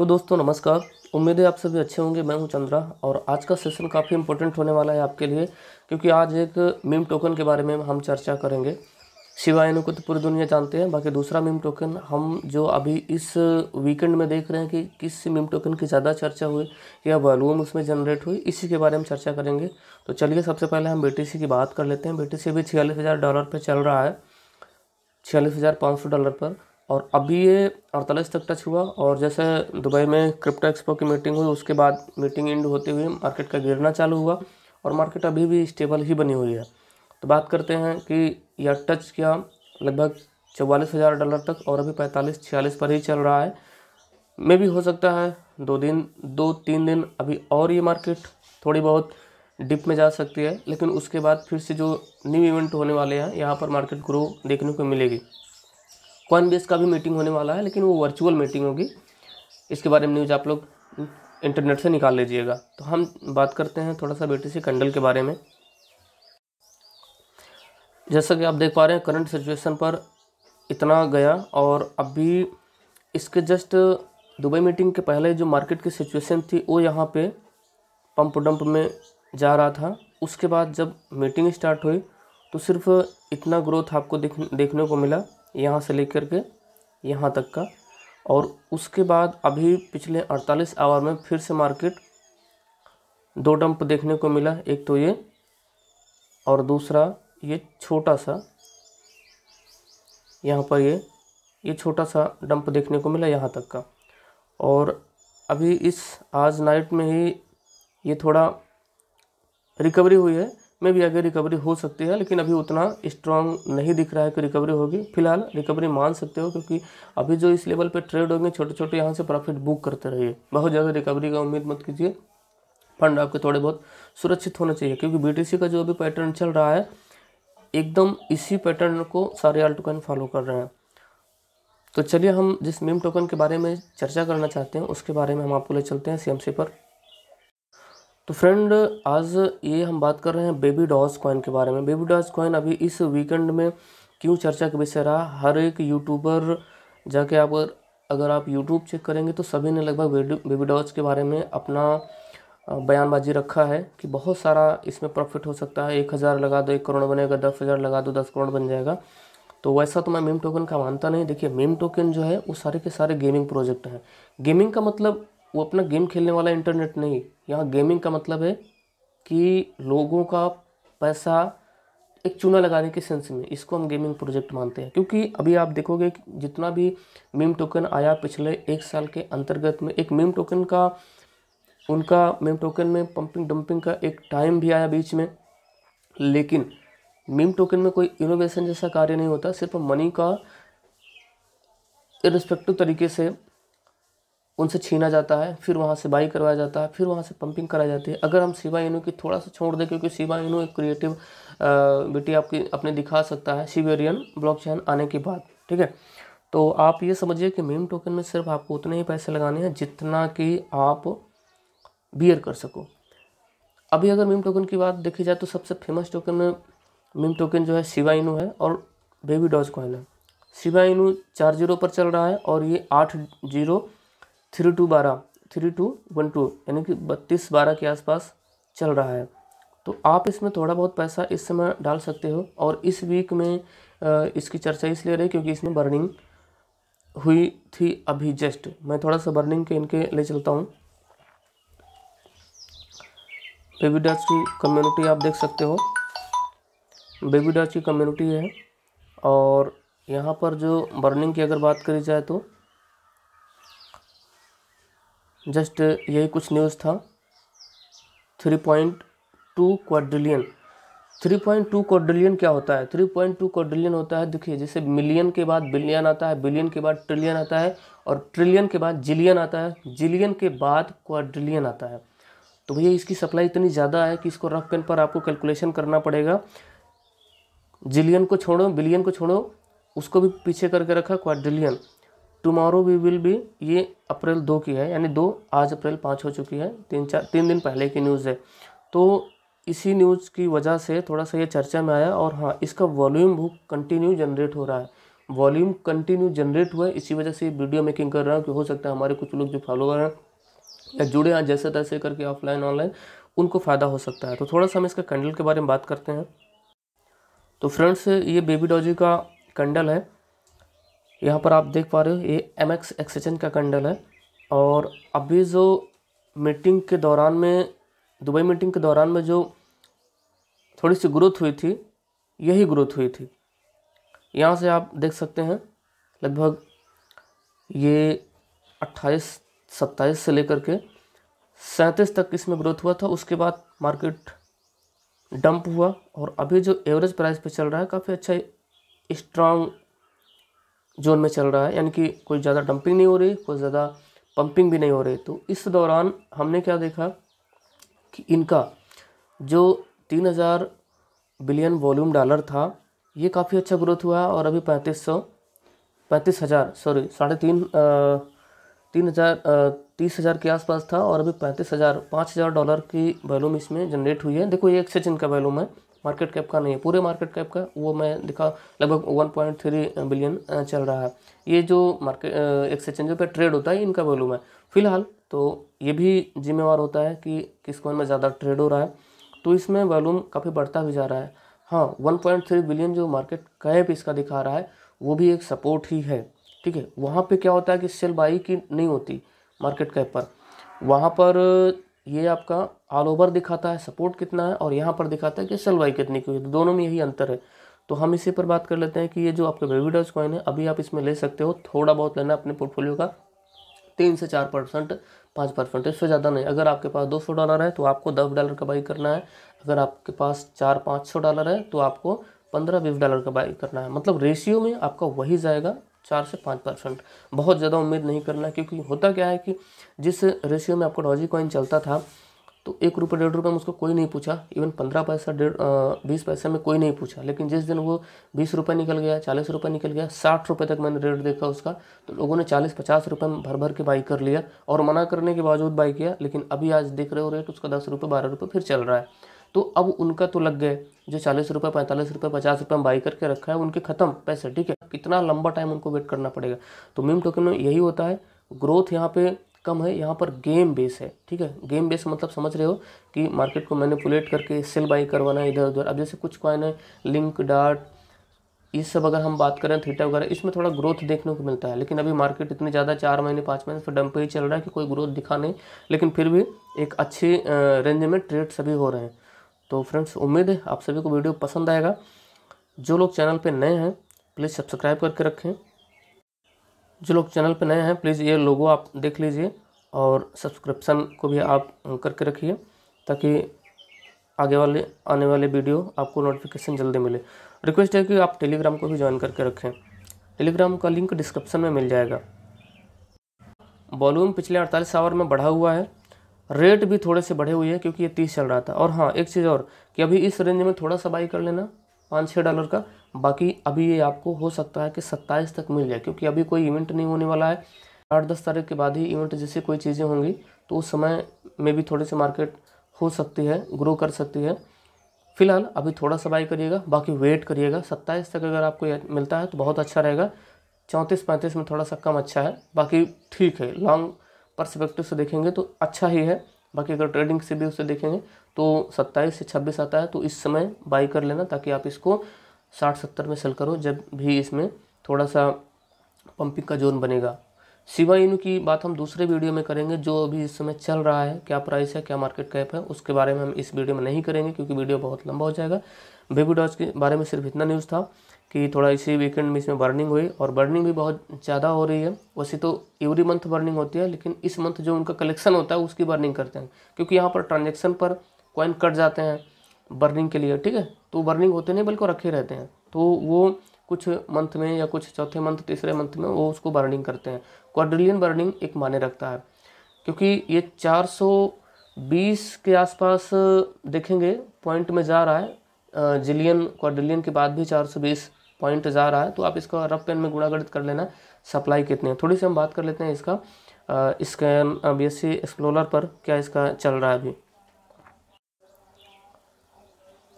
तो दोस्तों नमस्कार उम्मीद है आप सभी अच्छे होंगे मैं हूं चंद्रा और आज का सेशन काफ़ी इंपॉर्टेंट होने वाला है आपके लिए क्योंकि आज एक मीम टोकन के बारे में हम चर्चा करेंगे शिवायन को तो पूरी दुनिया जानते हैं बाकी दूसरा मीम टोकन हम जो अभी इस वीकेंड में देख रहे हैं कि किस मीम टोकन की ज़्यादा चर्चा हुई या वॉल्यूम उसमें जनरेट हुई इसी के बारे में चर्चा करेंगे तो चलिए सबसे पहले हम बी की बात कर लेते हैं बी अभी छियालीस डॉलर पर चल रहा है छियालीस डॉलर पर और अभी ये अड़तालीस तक टच हुआ और जैसे दुबई में क्रिप्टो एक्सपो की मीटिंग हुई उसके बाद मीटिंग एंड होते हुए मार्केट का गिरना चालू हुआ और मार्केट अभी भी स्टेबल ही बनी हुई है तो बात करते हैं कि यह टच किया लगभग चौवालीस हज़ार डॉलर तक और अभी पैंतालीस छियालीस पर ही चल रहा है मे भी हो सकता है दो दिन दो तीन दिन अभी और ये मार्केट थोड़ी बहुत डिप में जा सकती है लेकिन उसके बाद फिर से जो न्यू इवेंट होने वाले हैं यहाँ पर मार्केट ग्रो देखने को मिलेगी कॉइन बेस का भी मीटिंग होने वाला है लेकिन वो वर्चुअल मीटिंग होगी इसके बारे में न्यूज़ आप लोग इंटरनेट से निकाल लीजिएगा तो हम बात करते हैं थोड़ा सा बी से कंडल के बारे में जैसा कि आप देख पा रहे हैं करंट सिचुएशन पर इतना गया और अभी इसके जस्ट दुबई मीटिंग के पहले जो मार्केट की सिचुएशन थी वो यहाँ पे पंप डंप में जा रहा था उसके बाद जब मीटिंग स्टार्ट हुई तो सिर्फ इतना ग्रोथ आपको देख देखने को मिला यहाँ से लेकर के यहाँ तक का और उसके बाद अभी पिछले 48 आवर में फिर से मार्केट दो डंप देखने को मिला एक तो ये और दूसरा ये छोटा सा यहाँ पर ये ये छोटा सा डंप देखने को मिला यहाँ तक का और अभी इस आज नाइट में ही ये थोड़ा रिकवरी हुई है में भी आगे रिकवरी हो सकती है लेकिन अभी उतना स्ट्रांग नहीं दिख रहा है कि रिकवरी होगी फिलहाल रिकवरी मान सकते हो क्योंकि अभी जो इस लेवल पे ट्रेड होंगे छोटे छोटे यहाँ से प्रॉफिट बुक करते रहिए बहुत ज़्यादा रिकवरी का उम्मीद मत कीजिए फंड आपके थोड़े बहुत सुरक्षित होना चाहिए क्योंकि बी का जो अभी पैटर्न चल रहा है एकदम इसी पैटर्न को सारे आल टोकन फॉलो कर रहे हैं तो चलिए हम जिस मीम टोकन के बारे में चर्चा करना चाहते हैं उसके बारे में हम आपको ले चलते हैं सीएमसी पर तो फ्रेंड आज ये हम बात कर रहे हैं बेबी डॉज कॉइन के बारे में बेबी डॉज कॉइन अभी इस वीकेंड में क्यों चर्चा का विषय रहा हर एक यूट्यूबर जाके आप अगर आप यूट्यूब चेक करेंगे तो सभी ने लगभग बेबी डॉज के बारे में अपना बयानबाजी रखा है कि बहुत सारा इसमें प्रॉफिट हो सकता है एक हज़ार लगा दो एक करोड़ बनेगा दस हज़ार लगा दो दस करोड़ बन जाएगा तो वैसा तो मैं मीम टोकन का मानता नहीं देखिए मीम टोकन जो है वो सारे के सारे गेमिंग प्रोजेक्ट हैं गेमिंग का मतलब वो अपना गेम खेलने वाला इंटरनेट नहीं यहाँ गेमिंग का मतलब है कि लोगों का पैसा एक चूना लगाने के सेंस में इसको हम गेमिंग प्रोजेक्ट मानते हैं क्योंकि अभी आप देखोगे कि जितना भी मीम टोकन आया पिछले एक साल के अंतर्गत में एक मीम टोकन का उनका मीम टोकन में पंपिंग डंपिंग का एक टाइम भी आया बीच में लेकिन मीम टोकन में कोई इनोवेशन जैसा कार्य नहीं होता सिर्फ मनी का इरिस्पेक्टिव तरीके से उनसे छीना जाता है फिर वहाँ से बाई करवाया जाता है फिर वहाँ से पंपिंग कराई जाती है अगर हम शिवा इनू की थोड़ा सा छोड़ दें क्योंकि शिवा इनू एक क्रिएटिव बेटी आपकी अपने दिखा सकता है शिवेरियन ब्लॉकचेन आने के बाद ठीक है तो आप ये समझिए कि मीम टोकन में सिर्फ आपको उतने ही पैसे लगाने हैं जितना कि आप बियर कर सको अभी अगर मीम टोकन की बात देखी जाए तो सबसे फेमस टोकन में मीम टोकन जो है शिवा इनू है और बेबी डॉज कॉइन है शिवा इनू चार जीरो पर चल रहा है और ये आठ जीरो थ्री टू बारह थ्री टू वन टू यानी कि बत्तीस बारह के आसपास चल रहा है तो आप इसमें थोड़ा बहुत पैसा इस समय डाल सकते हो और इस वीक में इसकी चर्चा इसलिए रही क्योंकि इसमें बर्निंग हुई थी अभी जस्ट मैं थोड़ा सा बर्निंग के इनके ले चलता हूँ बेबी डाच की कम्युनिटी आप देख सकते हो बेबी डाच की कम्युनिटी है और यहाँ पर जो बर्निंग की अगर बात करी जाए तो जस्ट यही कुछ न्यूज़ था three point two quadrillion three point two quadrillion क्या होता है थ्री पॉइंट टू क्वाड्रिलियन होता है देखिए जैसे मिलियन के बाद बिलियन आता है बिलियन के बाद ट्रिलियन आता है और ट्रिलियन के बाद जिलियन आता है जिलियन के बाद क्वाड्रिलियन आता है तो भैया इसकी सप्लाई इतनी ज़्यादा है कि इसको रफ पेन पर आपको कैलकुलेशन करना पड़ेगा जिलियन को छोड़ो बिलियन को छोड़ो उसको भी पीछे करके रखा quadrillion tomorrow we will be ये अप्रैल दो की है यानी दो आज अप्रैल पाँच हो चुकी है तीन चार तीन दिन पहले की न्यूज़ है तो इसी न्यूज़ की वजह से थोड़ा सा ये चर्चा में आया और हाँ इसका वॉल्यूम बुक कंटिन्यू जनरेट हो रहा है वॉल्यूम कंटिन्यू जनरेट हुआ है इसी वजह से वीडियो मेकिंग कर रहा हूँ कि हो सकता है हमारे कुछ लोग जो फॉलोअर हैं या जुड़े हैं जैसे तैसे करके ऑफलाइन ऑनलाइन उनको फ़ायदा हो सकता है तो थोड़ा सा हम इसका कैंडल के बारे में बात करते हैं तो फ्रेंड्स ये बेबी डॉजी का कैंडल है यहाँ पर आप देख पा रहे हो ये एम एक्स एक्सचेंज का कैंडल है और अभी जो मीटिंग के दौरान में दुबई मीटिंग के दौरान में जो थोड़ी सी ग्रोथ हुई थी यही ग्रोथ हुई थी यहाँ से आप देख सकते हैं लगभग ये अट्ठाईस सत्ताईस से लेकर के सैंतीस तक इसमें ग्रोथ हुआ था उसके बाद मार्केट डंप हुआ और अभी जो एवरेज प्राइस पे चल रहा है काफ़ी अच्छा स्ट्रांग जोन में चल रहा है यानी कि कोई ज़्यादा डंपिंग नहीं हो रही कोई ज़्यादा पंपिंग भी नहीं हो रही तो इस दौरान हमने क्या देखा कि इनका जो तीन हज़ार बिलियन वॉल्यूम डॉलर था ये काफ़ी अच्छा ग्रोथ हुआ और अभी पैंतीस सौ पैंतीस हज़ार सॉरी साढ़े तीन तीन हज़ार तीस हज़ार के आसपास था और अभी पैंतीस हज़ार पाँच हज़ार डॉलर की वैल्यूम इसमें जनरेट हुई है देखो ये एक्सचेंज का वैल्यूम है मार्केट कैप का नहीं है पूरे मार्केट कैप का वो मैं दिखा लगभग 1.3 बिलियन चल रहा है ये जो मार्केट एक्सचेंजों पर ट्रेड होता है इनका वॉल्यूम है फिलहाल तो ये भी जिम्मेवार होता है कि किस कॉइन में ज़्यादा ट्रेड हो रहा है तो इसमें वॉल्यूम काफ़ी बढ़ता भी जा रहा है हाँ वन बिलियन जो मार्केट कैप इसका दिखा रहा है वो भी एक सपोर्ट ही है ठीक है वहाँ पर क्या होता है कि सेल बाई की नहीं होती मार्केट कैप पर वहाँ पर ये आपका ऑल ओवर दिखाता है सपोर्ट कितना है और यहाँ पर दिखाता है कि सेल वाई कितनी की हुई तो दोनों में यही अंतर है तो हम इसी पर बात कर लेते हैं कि ये जो आपके बेबी कॉइन है अभी आप इसमें ले सकते हो थोड़ा बहुत लेना अपने पोर्टफोलियो का तीन से चार परसेंट पाँच परसेंट इससे ज़्यादा नहीं अगर आपके पास दो सौ डॉलर है तो आपको दस डॉलर का बाई करना है अगर आपके पास चार पाँच सौ डॉलर है तो आपको पंद्रह बीस डॉलर का बाई करना है मतलब रेशियो में आपका वही जाएगा चार से पाँच परसेंट बहुत ज़्यादा उम्मीद नहीं करना क्योंकि होता क्या है कि जिस रेशियो में आपका डॉजी कॉइन चलता था तो एक रुपये डेढ़ रुपये में उसको कोई नहीं पूछा इवन पंद्रह पैसा डेढ़ बीस पैसे में कोई नहीं पूछा लेकिन जिस दिन वो बीस रुपये निकल गया चालीस रुपये निकल गया साठ रुपये तक मैंने रेट देखा उसका तो लोगों ने चालीस पचास रुपये में भर भर के बाई कर लिया और मना करने के बावजूद बाई किया लेकिन अभी आज देख रहे हो रेट उसका दस रुपये बारह रुपये फिर चल रहा है तो अब उनका तो लग गए जो चालीस रुपये पैंतालीस रुपये पचास रुपये में बाई करके रखा है उनके ख़त्म पैसे ठीक है कितना लंबा टाइम उनको वेट करना पड़ेगा तो मीम टोकन में यही होता है ग्रोथ यहाँ पे कम है यहाँ पर गेम बेस है ठीक है गेम बेस मतलब समझ रहे हो कि मार्केट को मैनिपुलेट करके सेल बाई करवाना है इधर उधर अब जैसे कुछ कॉइन है लिंक डार्ट ये सब अगर हम बात करें थीटा वगैरह इसमें थोड़ा ग्रोथ देखने को मिलता है लेकिन अभी मार्केट इतनी ज़्यादा चार महीने पाँच महीने तो डंप ही चल रहा है कि कोई ग्रोथ दिखा नहीं लेकिन फिर भी एक अच्छी रेंज में ट्रेड सभी हो रहे हैं तो फ्रेंड्स उम्मीद है आप सभी को वीडियो पसंद आएगा जो लोग चैनल पर नए हैं प्लीज़ सब्सक्राइब करके रखें जो लोग चैनल पर नए हैं प्लीज़ ये लोगो आप देख लीजिए और सब्सक्रिप्शन को भी आप करके रखिए ताकि आगे वाले आने वाले वीडियो आपको नोटिफिकेशन जल्दी मिले रिक्वेस्ट है कि आप टेलीग्राम को भी ज्वाइन करके रखें टेलीग्राम का लिंक डिस्क्रिप्शन में मिल जाएगा वॉल्यूम पिछले अड़तालीस आवर में बढ़ा हुआ है रेट भी थोड़े से बढ़े हुए हैं क्योंकि ये तीस चल रहा था और हाँ एक चीज़ और कि अभी इस रेंज में थोड़ा सा बाई कर लेना पाँच छः डॉलर का बाकी अभी ये आपको हो सकता है कि सत्ताईस तक मिल जाए क्योंकि अभी कोई इवेंट नहीं होने वाला है आठ दस तारीख के बाद ही इवेंट जैसे कोई चीज़ें होंगी तो उस समय में भी थोड़ी सी मार्केट हो सकती है ग्रो कर सकती है फिलहाल अभी थोड़ा सा बाई करिएगा बाकी वेट करिएगा सत्ताईस तक अगर आपको मिलता है तो बहुत अच्छा रहेगा चौंतीस पैंतीस में थोड़ा सा कम अच्छा है बाकी ठीक है लॉन्ग परस्पेक्टिव से देखेंगे तो अच्छा ही है बाकी अगर ट्रेडिंग से भी उसे देखेंगे तो सत्ताईस से छब्बीस आता है तो इस समय बाई कर लेना ताकि आप इसको साठ सत्तर में सेल करो जब भी इसमें थोड़ा सा पंपिंग का जोन बनेगा सिवा इन की बात हम दूसरे वीडियो में करेंगे जो अभी इस समय चल रहा है क्या प्राइस है क्या मार्केट कैप है उसके बारे में हम इस वीडियो में नहीं करेंगे क्योंकि वीडियो बहुत लंबा हो जाएगा बेबी डॉज के बारे में सिर्फ इतना न्यूज़ था कि थोड़ा इसी वीकेंड में इसमें बर्निंग हुई और बर्निंग भी बहुत ज़्यादा हो रही है वैसे तो एवरी मंथ बर्निंग होती है लेकिन इस मंथ जो उनका कलेक्शन होता है उसकी बर्निंग करते हैं क्योंकि यहाँ पर ट्रांजेक्शन पर कॉइन कट जाते हैं बर्निंग के लिए ठीक है तो बर्निंग होते नहीं बल्कि रखे रहते हैं तो वो कुछ मंथ में या कुछ चौथे मंथ तीसरे मंथ में वो उसको बर्निंग करते हैं क्वाड्रिलियन बर्निंग एक माने रखता है क्योंकि ये 420 के आसपास देखेंगे पॉइंट में जा रहा है जिलियन क्वाड्रिलियन के बाद भी 420 पॉइंट जा रहा है तो आप इसका रफ पेन में गुणागणित कर लेना सप्लाई कितने थोड़ी सी हम बात कर लेते हैं इसका scan B S C explorer पर क्या इसका चल रहा है अभी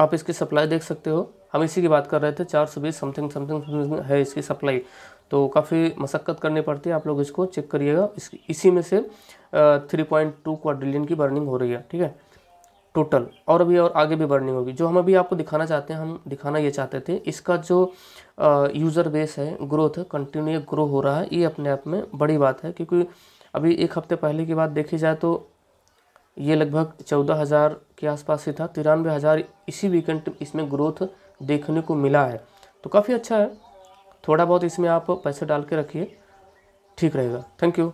आप इसकी सप्लाई देख सकते हो हम इसी की बात कर रहे थे चार सौ बीस समथिंग समथिंग है इसकी सप्लाई तो काफ़ी मशक्क़त करनी पड़ती है आप लोग इसको चेक करिएगा इस, इसी में से थ्री पॉइंट टू क्वाड्रिलियन की बर्निंग हो रही है ठीक है टोटल और भी और आगे भी बर्निंग होगी जो हम अभी आपको दिखाना चाहते हैं हम दिखाना ये चाहते थे इसका जो यूज़र बेस है ग्रोथ कंटिन्यू ग्रो हो रहा है ये अपने आप में बड़ी बात है क्योंकि अभी एक हफ्ते पहले की बात देखी जाए तो ये लगभग चौदह हज़ार के आसपास ही था तिरानवे हज़ार इसी वीकेंड इसमें ग्रोथ देखने को मिला है तो काफ़ी अच्छा है थोड़ा बहुत इसमें आप पैसे डाल के रखिए ठीक रहेगा थैंक यू